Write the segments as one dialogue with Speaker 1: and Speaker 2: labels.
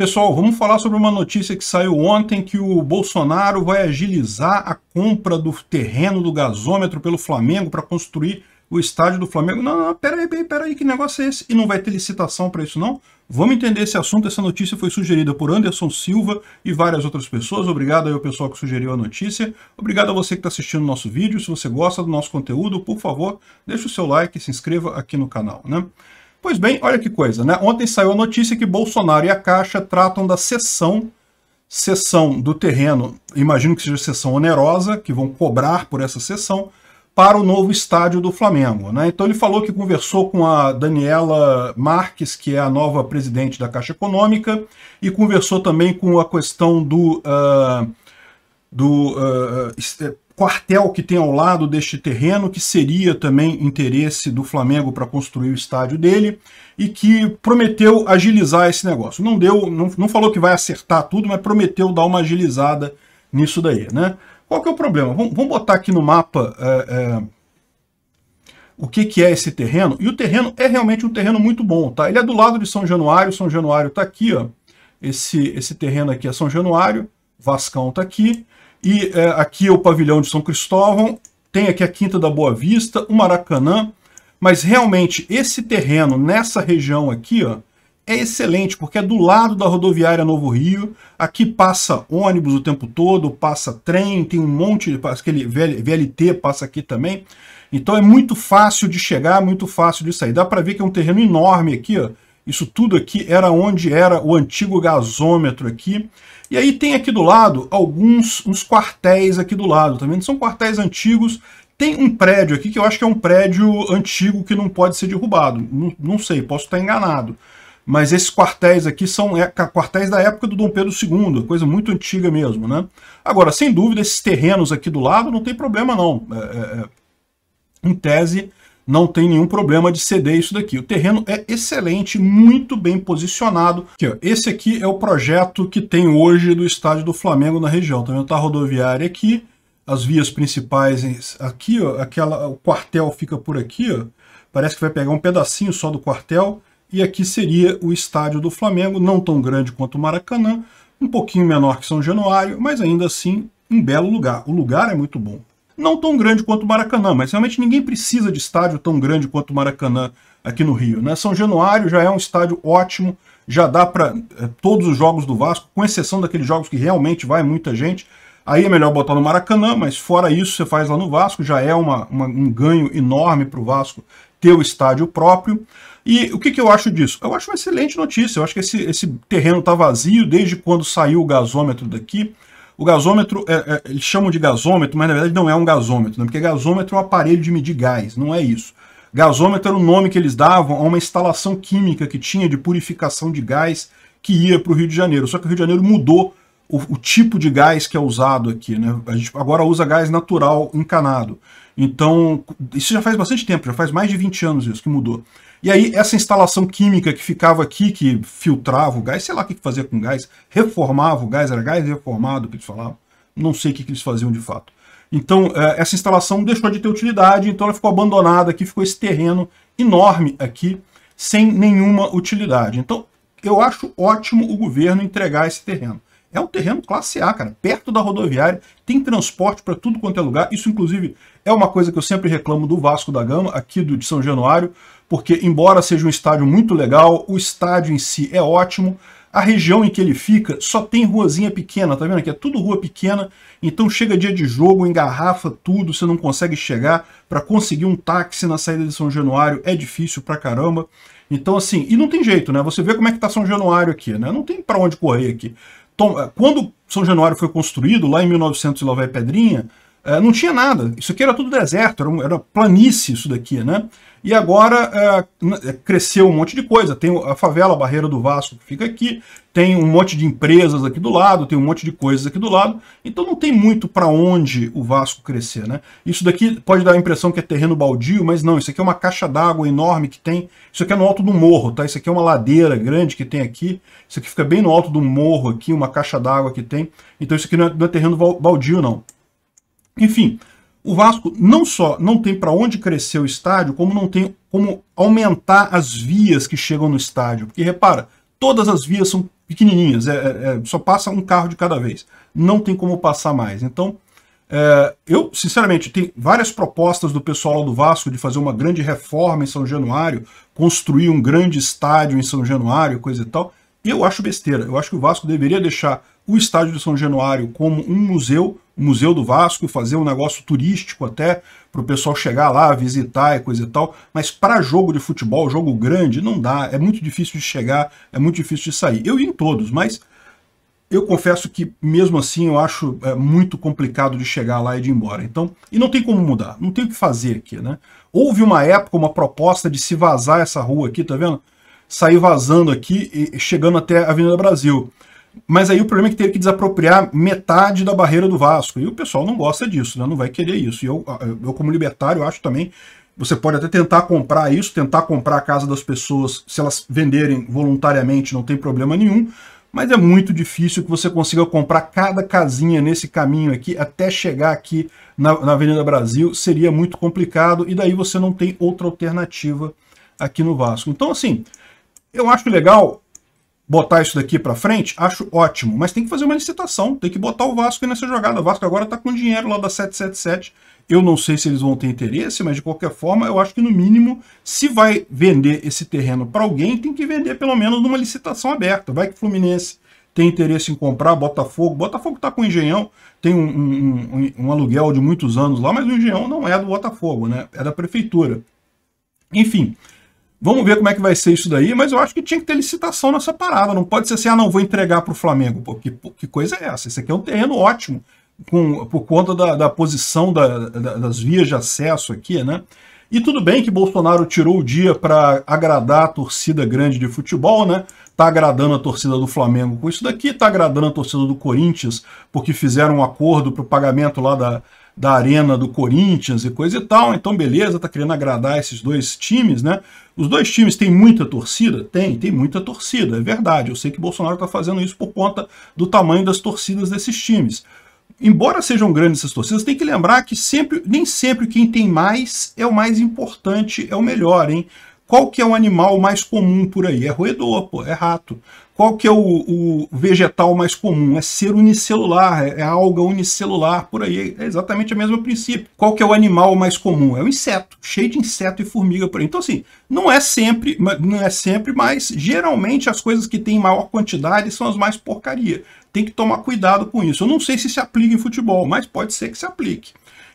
Speaker 1: Pessoal, vamos falar sobre uma notícia que saiu ontem que o Bolsonaro vai agilizar a compra do terreno do gasômetro pelo Flamengo para construir o estádio do Flamengo. Não, não, peraí, peraí, peraí, que negócio é esse? E não vai ter licitação para isso não? Vamos entender esse assunto. Essa notícia foi sugerida por Anderson Silva e várias outras pessoas. Obrigado aí ao pessoal que sugeriu a notícia. Obrigado a você que está assistindo o nosso vídeo. Se você gosta do nosso conteúdo, por favor, deixe o seu like e se inscreva aqui no canal, né? Pois bem, olha que coisa, né? Ontem saiu a notícia que Bolsonaro e a Caixa tratam da cessão, cessão do terreno, imagino que seja cessão onerosa, que vão cobrar por essa cessão, para o novo estádio do Flamengo. Né? Então ele falou que conversou com a Daniela Marques, que é a nova presidente da Caixa Econômica, e conversou também com a questão do, uh, do uh, quartel que tem ao lado deste terreno, que seria também interesse do Flamengo para construir o estádio dele, e que prometeu agilizar esse negócio. Não deu, não, não falou que vai acertar tudo, mas prometeu dar uma agilizada nisso daí, né? Qual que é o problema? Vamos, vamos botar aqui no mapa é, é, o que, que é esse terreno. E o terreno é realmente um terreno muito bom, tá? Ele é do lado de São Januário, São Januário está aqui, ó. Esse, esse terreno aqui é São Januário, Vascão está aqui. E é, aqui é o pavilhão de São Cristóvão, tem aqui a Quinta da Boa Vista, o Maracanã, mas realmente esse terreno nessa região aqui ó, é excelente, porque é do lado da rodoviária Novo Rio, aqui passa ônibus o tempo todo, passa trem, tem um monte, aquele VLT passa aqui também, então é muito fácil de chegar, muito fácil de sair. Dá para ver que é um terreno enorme aqui, ó, isso tudo aqui era onde era o antigo gasômetro aqui. E aí tem aqui do lado alguns uns quartéis aqui do lado, tá vendo? São quartéis antigos. Tem um prédio aqui que eu acho que é um prédio antigo que não pode ser derrubado. Não, não sei, posso estar enganado. Mas esses quartéis aqui são é, quartéis da época do Dom Pedro II, coisa muito antiga mesmo, né? Agora, sem dúvida, esses terrenos aqui do lado não tem problema não. É, é, é em tese, não tem nenhum problema de ceder isso daqui. O terreno é excelente, muito bem posicionado. Aqui, ó, esse aqui é o projeto que tem hoje do estádio do Flamengo na região. Também está tá a rodoviária aqui, as vias principais aqui, ó, aquela, o quartel fica por aqui, ó, parece que vai pegar um pedacinho só do quartel, e aqui seria o estádio do Flamengo, não tão grande quanto o Maracanã, um pouquinho menor que São Januário, mas ainda assim um belo lugar. O lugar é muito bom não tão grande quanto o Maracanã, mas realmente ninguém precisa de estádio tão grande quanto o Maracanã aqui no Rio. Né? São Januário já é um estádio ótimo, já dá para é, eh, todos os jogos do Vasco, com exceção daqueles jogos que realmente vai muita gente. Aí é melhor botar no Maracanã, mas fora isso você faz lá no Vasco, já é uma, uma um ganho enorme para o Vasco ter o estádio próprio. E o que, que eu acho disso? Eu acho uma excelente notícia. Eu acho que esse, esse terreno está vazio desde quando saiu o gasômetro daqui. O gasômetro, é, é, eles chamam de gasômetro, mas na verdade não é um gasômetro, né? porque gasômetro é um aparelho de medir gás, não é isso. Gasômetro era o nome que eles davam a uma instalação química que tinha de purificação de gás que ia para o Rio de Janeiro. Só que o Rio de Janeiro mudou o, o, tipo de gás que é usado aqui. Né? A gente agora usa gás natural encanado. Então, isso já faz bastante tempo, já faz mais de 20 anos isso que mudou. E aí, essa instalação química que ficava aqui, que filtrava o gás, sei lá o que fazia com o gás, reformava o gás, era gás reformado que eles falavam, não sei o que eles faziam de fato. Então, é, essa instalação deixou de ter utilidade, então ela ficou abandonada aqui, ficou esse terreno enorme aqui, sem nenhuma utilidade. Então, eu acho ótimo o governo entregar esse terreno é um terreno classe A, cara, perto da rodoviária, tem transporte para tudo quanto é lugar. Isso, inclusive, é uma coisa que eu sempre reclamo do Vasco da Gama, aqui do, de São Januário, porque, embora seja um estádio muito legal, o estádio em si é ótimo, a região em que ele fica só tem ruazinha pequena, tá vendo aqui? É tudo rua pequena, então chega dia de jogo, engarrafa tudo, você não consegue chegar para conseguir um táxi na saída de São Januário, é difícil pra caramba. Então assim, e não tem jeito, né? Você vê como é que tá São Januário aqui, né? Não tem para onde correr aqui. Eh, quando São Januário foi construído, lá em 1900 e Pedrinha, é, não tinha nada. Isso aqui era tudo deserto, era, era planície isso daqui, né? E agora é, é, cresceu um monte de coisa. Tem a favela, a Barreira do Vasco, que fica aqui. Tem um monte de empresas aqui do lado, tem um monte de coisas aqui do lado. Então não tem muito para onde o Vasco crescer, né? Isso daqui pode dar a impressão que é terreno baldio, mas não. Isso aqui é uma caixa d'água enorme que tem... Isso aqui é no alto do morro, tá? Isso aqui é uma ladeira grande que tem aqui. Isso aqui fica bem no alto do morro aqui, uma caixa d'água que tem. Então isso aqui não é, não é terreno baldio, não. Enfim, o Vasco não só não tem para onde crescer o estádio, como não tem como aumentar as vias que chegam no estádio. Porque repara, todas as vias são pequenininhas, é, é, é só passa um carro de cada vez. Não tem como passar mais. Então, é, eu, sinceramente, tem várias propostas do pessoal do Vasco de fazer uma grande reforma em São Januário, construir um grande estádio em São Januário, coisa e tal. Eu acho besteira. Eu acho que o Vasco deveria deixar o estádio de São Januário como um museu Museu do Vasco, fazer um negócio turístico até para o pessoal chegar lá, visitar e coisa e tal. Mas para jogo de futebol, jogo grande, não dá. É muito difícil de chegar, é muito difícil de sair. Eu ia em todos, mas eu confesso que mesmo assim eu acho é, muito complicado de chegar lá e de ir embora. Então, e não tem como mudar, não tem o que fazer aqui, né? Houve uma época, uma proposta de se vazar essa rua aqui, tá vendo? Sair vazando aqui e chegando até a Avenida Brasil. Mas aí o problema é que teve que desapropriar metade da barreira do Vasco. E o pessoal não gosta disso, né? não vai querer isso. E eu, eu como libertário, acho também. Você pode até tentar comprar isso, tentar comprar a casa das pessoas, se elas venderem voluntariamente, não tem problema nenhum mas é muito difícil que você consiga comprar cada casinha nesse caminho aqui até chegar aqui na, na, Avenida Brasil, seria muito complicado e daí você não tem outra alternativa aqui no Vasco. Então, assim, eu acho legal botar isso daqui para frente, acho ótimo, mas tem que fazer uma licitação, tem que botar o Vasco nessa jogada. O Vasco agora está com dinheiro lá da 777. Eu não sei se eles vão ter interesse, mas de qualquer forma, eu acho que no mínimo, se vai vender esse terreno para alguém, tem que vender pelo menos numa licitação aberta. Vai que o Fluminense tem interesse em comprar, Botafogo. Botafogo está com o Engenhão, tem um, um, um, um aluguel de muitos anos lá, mas o Engenhão não é do Botafogo, né? É da prefeitura. Enfim, Vamos ver como é que vai ser isso daí, mas eu acho que tinha que ter licitação nessa parada. Não pode ser assim, ah, não, vou entregar para o Flamengo. Pô, que, que, coisa é essa? Isso aqui é um terreno ótimo, com, por conta da, da posição da, da, das vias de acesso aqui, né? E tudo bem que Bolsonaro tirou o dia para agradar a torcida grande de futebol, né? Tá agradando a torcida do Flamengo com isso daqui, tá agradando a torcida do Corinthians, porque fizeram um acordo para o pagamento lá da, da arena do Corinthians e coisa e tal. Então, beleza, tá querendo agradar esses dois times, né? Os dois times têm muita torcida? Tem, tem muita torcida, é verdade. Eu sei que Bolsonaro tá fazendo isso por conta do tamanho das torcidas desses times. Embora sejam grandes essas torcidas, tem que lembrar que sempre, nem sempre quem tem mais é o mais importante, é o melhor, hein? Qual que é o animal mais comum por aí? É roedor, pô, é rato. Qual que é o, o vegetal mais comum? É ser unicelular, é, é alga unicelular, por aí. É exatamente o mesmo princípio. Qual que é o animal mais comum? É o inseto, cheio de inseto e formiga por aí. Então, assim, não é sempre, não é sempre, mas geralmente as coisas que têm maior quantidade são as mais porcaria. Tem que tomar cuidado com isso. Eu não sei se se aplica em futebol, mas pode ser que se aplique.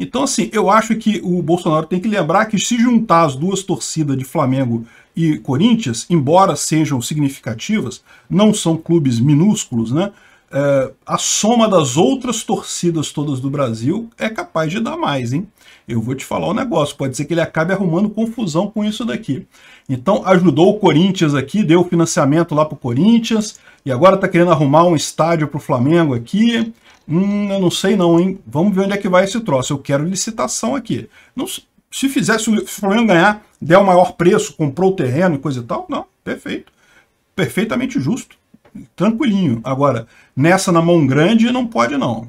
Speaker 1: Então, assim, eu acho que o Bolsonaro tem que lembrar que se juntar as duas torcidas de Flamengo e Corinthians, embora sejam significativas, não são clubes minúsculos, né? É, a soma das outras torcidas todas do Brasil é capaz de dar mais, hein? eu vou te falar um negócio, pode ser que ele acabe arrumando confusão com isso daqui. Então ajudou o Corinthians aqui, deu financiamento lá para o Corinthians, e agora está querendo arrumar um estádio para o Flamengo aqui. Hum, eu não sei não, hein? Vamos ver onde é que vai esse troço. Eu quero licitação aqui. Não, se fizesse o Flamengo ganhar, der o maior preço, comprou o terreno e coisa e tal, não, perfeito. Perfeitamente justo. Tranquilinho. Agora, nessa na mão grande não pode não.